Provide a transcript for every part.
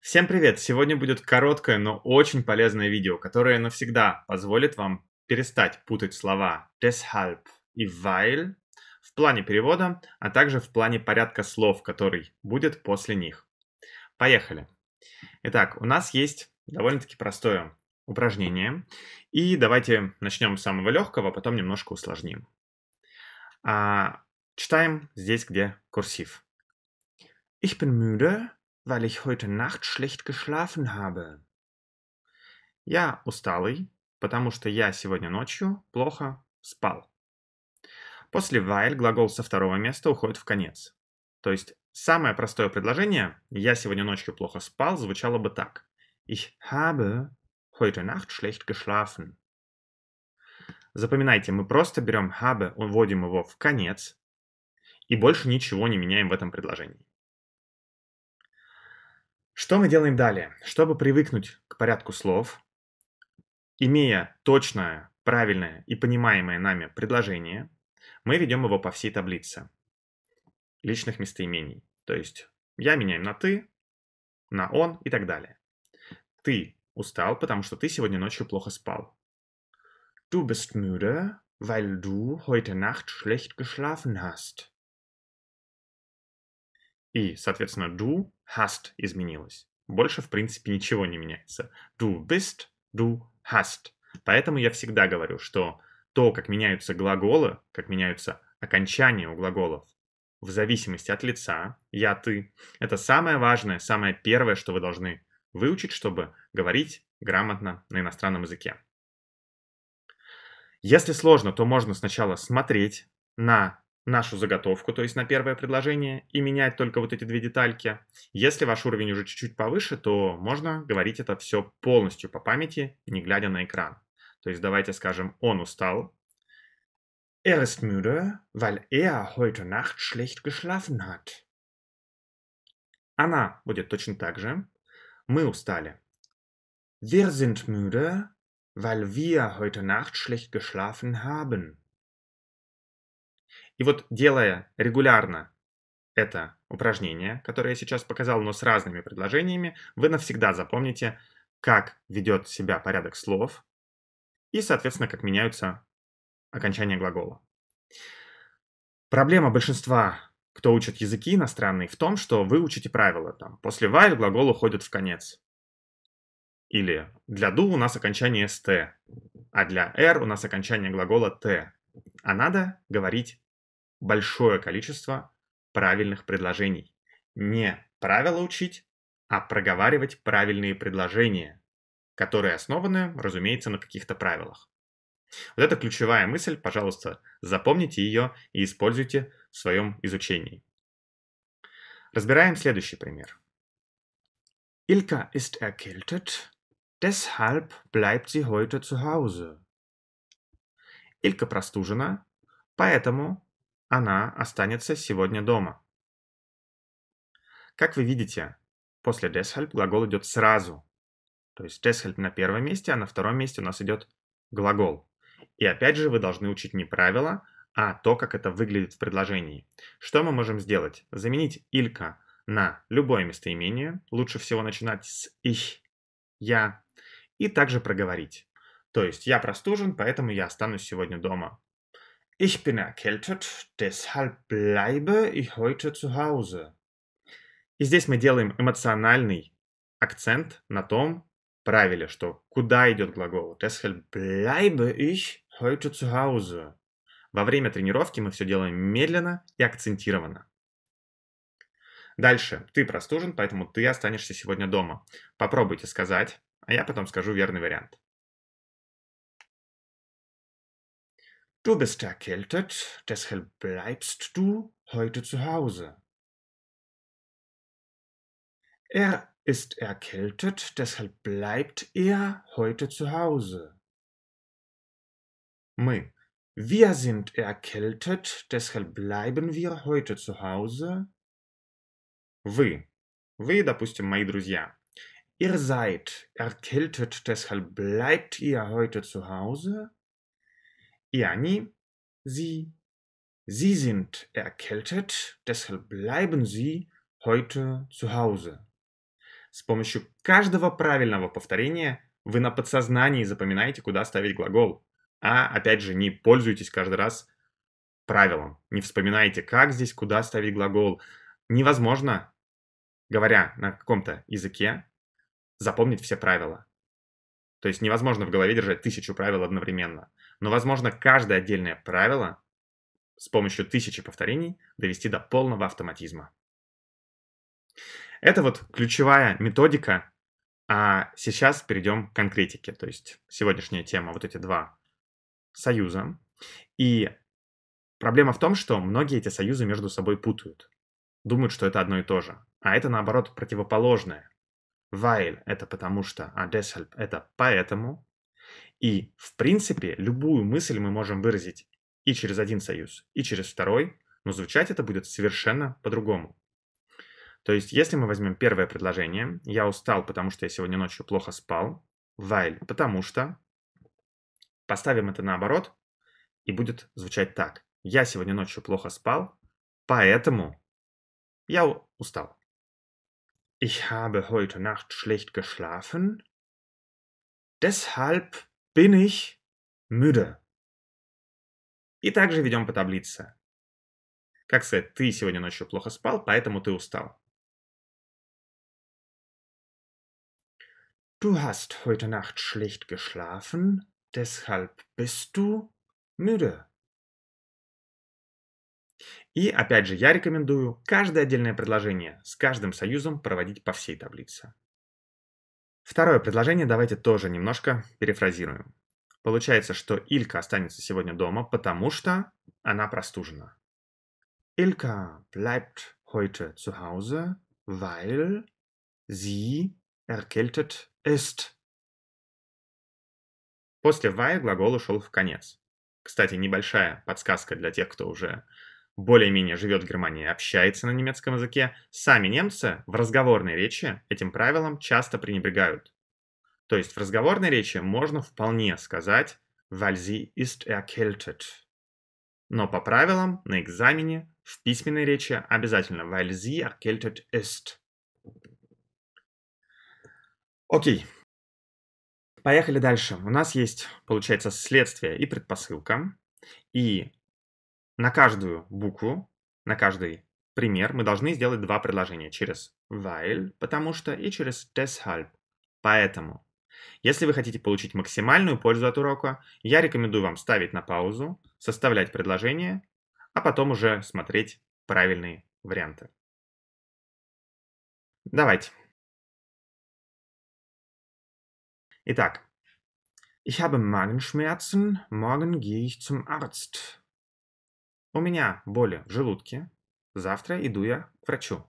Всем привет! Сегодня будет короткое, но очень полезное видео, которое навсегда позволит вам перестать путать слова deshalb и weil в плане перевода, а также в плане порядка слов, который будет после них. Поехали! Итак, у нас есть довольно-таки простое упражнение. И давайте начнем с самого легкого, а потом немножко усложним. А, читаем здесь, где курсив. Ich bin müde, weil ich heute Nacht schlecht geschlafen habe. Я усталый, потому что я сегодня ночью плохо спал. После while глагол со второго места уходит в конец. То есть самое простое предложение «я сегодня ночью плохо спал» звучало бы так. Ich habe heute Nacht schlecht geschlafen. Запоминайте, мы просто берем habe, вводим его в конец и больше ничего не меняем в этом предложении. Что мы делаем далее? Чтобы привыкнуть к порядку слов, имея точное, правильное и понимаемое нами предложение, мы ведем его по всей таблице личных местоимений. То есть я меняем на «ты», на «он» и так далее. «Ты устал, потому что ты сегодня ночью плохо спал». «Du bist müde, weil du heute Nacht schlecht geschlafen hast». И, соответственно, do hast изменилось. Больше, в принципе, ничего не меняется. Do bist, do hast. Поэтому я всегда говорю, что то, как меняются глаголы, как меняются окончания у глаголов, в зависимости от лица, я, ты, это самое важное, самое первое, что вы должны выучить, чтобы говорить грамотно на иностранном языке. Если сложно, то можно сначала смотреть на нашу заготовку, то есть на первое предложение, и менять только вот эти две детальки. Если ваш уровень уже чуть-чуть повыше, то можно говорить это все полностью по памяти, не глядя на экран. То есть давайте скажем «он устал». Er ist müde, weil er heute Nacht schlecht geschlafen hat. Она будет точно так же. Мы устали. Wir sind müde, weil wir heute Nacht schlecht geschlafen haben. И вот делая регулярно это упражнение, которое я сейчас показал, но с разными предложениями, вы навсегда запомните, как ведет себя порядок слов и, соответственно, как меняются окончания глагола. Проблема большинства, кто учит языки иностранные, в том, что вы учите правила. Там, после while глагол уходит в конец. Или для do у нас окончание st, а для r у нас окончание глагола t. А надо говорить большое количество правильных предложений. Не правила учить, а проговаривать правильные предложения, которые основаны, разумеется, на каких-то правилах. Вот это ключевая мысль, пожалуйста, запомните ее и используйте в своем изучении. Разбираем следующий пример. Илька ist erkältet, deshalb bleibt sie heute zu Hause. Илька простужена, поэтому она останется сегодня дома. Как вы видите, после deshalb глагол идет сразу. То есть deshalb на первом месте, а на втором месте у нас идет глагол. И опять же вы должны учить не правила, а то, как это выглядит в предложении. Что мы можем сделать? Заменить «илька» на любое местоимение. Лучше всего начинать с «ich» — «я». И также проговорить. То есть я простужен, поэтому я останусь сегодня дома. Ich bin erkältet, deshalb bleibe ich heute zu Hause. И здесь мы делаем эмоциональный акцент на том правиле, что куда идет глагол. Deshalb bleibe ich heute zu Hause. Во время тренировки мы все делаем медленно и акцентированно. Дальше. Ты простужен, поэтому ты останешься сегодня дома. Попробуйте сказать, а я потом скажу верный вариант. Du bist erkältet, deshalb bleibst du heute zu Hause. Er ist erkältet, deshalb bleibt er heute zu Hause. Мы. Wir sind erkältet, deshalb bleiben wir heute zu Hause. Вы. Вы, допустим, мои друзья. Ihr seid erkältet, deshalb bleibt ihr heute zu Hause. И они, sie, sie sind erkältet, deshalb bleiben sie heute zu Hause. С помощью каждого правильного повторения вы на подсознании запоминаете, куда ставить глагол. А, опять же, не пользуйтесь каждый раз правилом. Не вспоминайте, как здесь, куда ставить глагол. Невозможно, говоря на каком-то языке, запомнить все правила. То есть невозможно в голове держать тысячу правил одновременно. Но возможно каждое отдельное правило с помощью тысячи повторений довести до полного автоматизма. Это вот ключевая методика. А сейчас перейдем к конкретике. То есть сегодняшняя тема, вот эти два союза. И проблема в том, что многие эти союзы между собой путают. Думают, что это одно и то же. А это, наоборот, противоположное weil это потому что, а deshalb это поэтому. И, в принципе, любую мысль мы можем выразить и через один союз, и через второй, но звучать это будет совершенно по-другому. То есть, если мы возьмем первое предложение, я устал, потому что я сегодня ночью плохо спал, weil, потому что, поставим это наоборот, и будет звучать так. Я сегодня ночью плохо спал, поэтому я устал. Ich habe heute Nacht schlecht geschlafen. Deshalb bin ich müde. И также ведем по таблице. Как сказать, ты сегодня ночью плохо спал, поэтому ты устал. Du hast heute Nacht schlecht geschlafen, deshalb bist du müde. И опять же, я рекомендую каждое отдельное предложение с каждым союзом проводить по всей таблице. Второе предложение давайте тоже немножко перефразируем. Получается, что Илька останется сегодня дома, потому что она простужена. Илька bleibt heute zu Hause, weil sie erkältet ist. После weil глагол ушел в конец. Кстати, небольшая подсказка для тех, кто уже более-менее живет в Германии, общается на немецком языке, сами немцы в разговорной речи этим правилам часто пренебрегают. То есть в разговорной речи можно вполне сказать «weil sie ist erkältet». Но по правилам на экзамене в письменной речи обязательно «weil sie erkältet ist». Окей. Поехали дальше. У нас есть, получается, следствие и предпосылка. И на каждую букву, на каждый пример мы должны сделать два предложения через while, потому что, и через deshalb, поэтому. Если вы хотите получить максимальную пользу от урока, я рекомендую вам ставить на паузу, составлять предложение, а потом уже смотреть правильные варианты. Давайте. Итак. Ich habe Magenschmerzen, morgen gehe ich zum Arzt. У меня боли в желудке. Завтра иду я к врачу.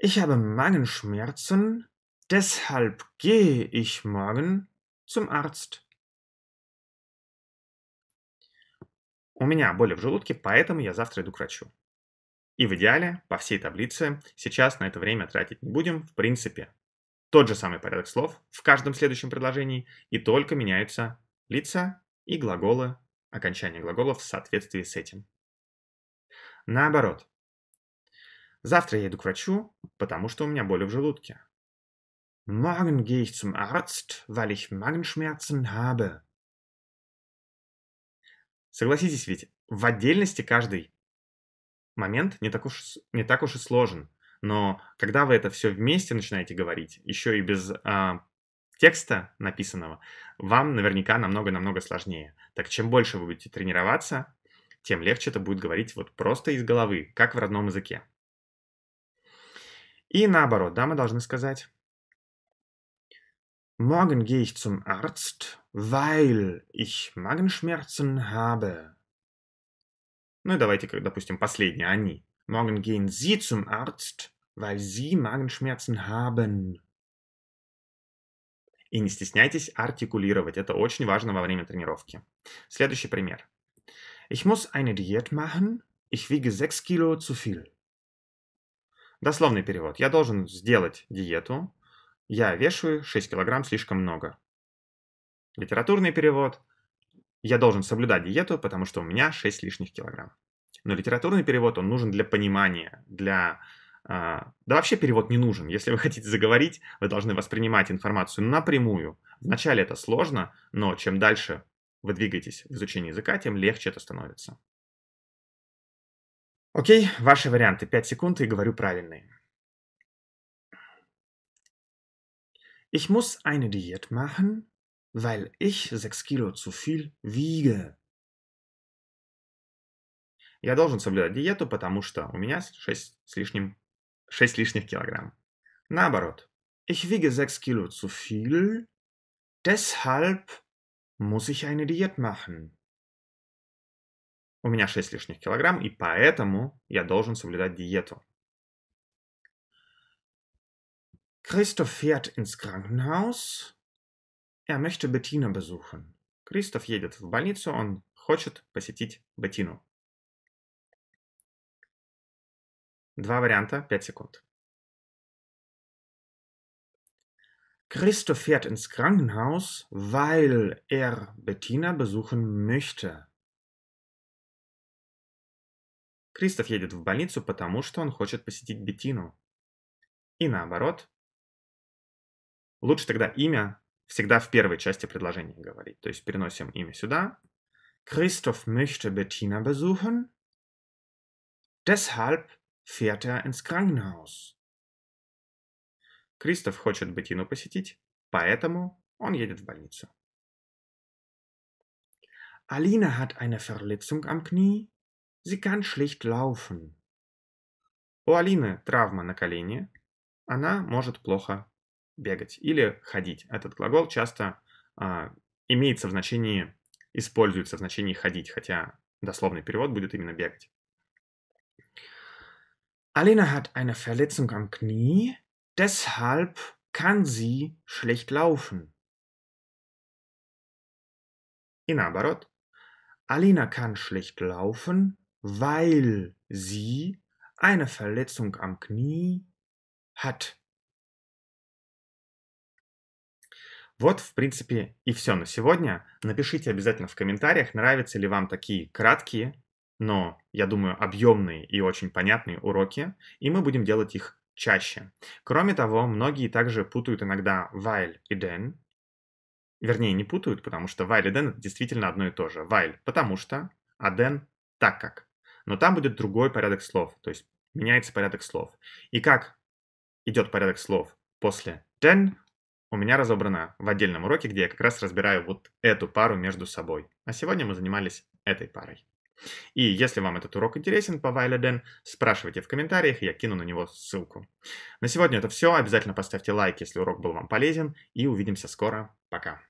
Ich habe Magenschmerzen, deshalb gehe ich morgen zum Arzt. У меня боли в желудке, поэтому я завтра иду к врачу. И в идеале, по всей таблице, сейчас на это время тратить не будем, в принципе. Тот же самый порядок слов в каждом следующем предложении, и только меняются лица и глаголы окончание глаголов в соответствии с этим. Наоборот. Завтра я иду к врачу, потому что у меня боли в желудке. Morgen gehe ich zum Arzt, weil ich Magenschmerzen habe. Согласитесь ведь, в отдельности каждый момент не так уж, не так уж и сложен. Но когда вы это все вместе начинаете говорить, еще и без э, текста написанного, вам наверняка намного-намного сложнее. Так чем больше вы будете тренироваться, тем легче это будет говорить вот просто из головы, как в родном языке. И наоборот, да, мы должны сказать Morgen gehe ich zum Arzt, weil ich Magenschmerzen habe. Ну и давайте, допустим, последнее, они. Morgen gehen Sie zum Arzt, weil Sie Magenschmerzen haben. И не стесняйтесь артикулировать, это очень важно во время тренировки. Следующий пример. Ich muss eine Diät machen, ich wiege 6 Kilo zu viel. Дословный перевод. Я должен сделать диету, я вешаю 6 килограмм слишком много. Литературный перевод. Я должен соблюдать диету, потому что у меня 6 лишних килограмм. Но литературный перевод, он нужен для понимания, для а, да вообще перевод не нужен. Если вы хотите заговорить, вы должны воспринимать информацию напрямую. Вначале это сложно, но чем дальше вы двигаетесь в изучении языка, тем легче это становится. Окей, ваши варианты. 5 секунд и говорю правильные. Ich muss eine Diät machen, weil ich 6 Kilo zu viel wiege. Я должен соблюдать диету, потому что у меня 6 с лишним 6 лишних Kilogramm. Наоборот, ich wiege 6 Kilo zu viel, deshalb muss ich eine Diät machen. У меня 6 лишних килограмм, и поэтому я должен соблюдать диету. Christoph fährt ins Krankenhaus. Er möchte Bettina besuchen. Christoph едет в больницу, он хочет посетить Беттину. Два варианта, 5 секунд. Christo fährt ins Krankenhaus, weil er Bettina besuchen möchte. Кристоф едет в больницу, потому что он хочет посетить Бетину. И наоборот. Лучше тогда имя всегда в первой части предложения говорить. То есть переносим имя сюда. Кристоф möchte Bettina besuchen. Deshalb fährt er ins Krankenhaus. Кристоф хочет Беттину посетить, поэтому он едет в больницу. Alina hat eine Verletzung am Knie. Sie kann schlecht laufen. У Алины травма на колене. Она может плохо бегать или ходить. Этот глагол часто а, имеется в значении, используется в значении ходить, хотя дословный перевод будет именно бегать. Alina hat eine Verletzung am Knie, deshalb kann sie schlecht laufen. In Abarot, Alina kann schlecht laufen, weil sie eine Verletzung am Knie hat. Вот, в принципе, и все на сегодня. Напишите обязательно в комментариях, нравятся ли вам такие краткие но, я думаю, объемные и очень понятные уроки, и мы будем делать их чаще. Кроме того, многие также путают иногда while и then. Вернее, не путают, потому что while и then это действительно одно и то же. While – потому что, а then – так как. Но там будет другой порядок слов, то есть меняется порядок слов. И как идет порядок слов после then, у меня разобрано в отдельном уроке, где я как раз разбираю вот эту пару между собой. А сегодня мы занимались этой парой. И если вам этот урок интересен по Вайледен, спрашивайте в комментариях, я кину на него ссылку. На сегодня это все. Обязательно поставьте лайк, если урок был вам полезен. И увидимся скоро. Пока.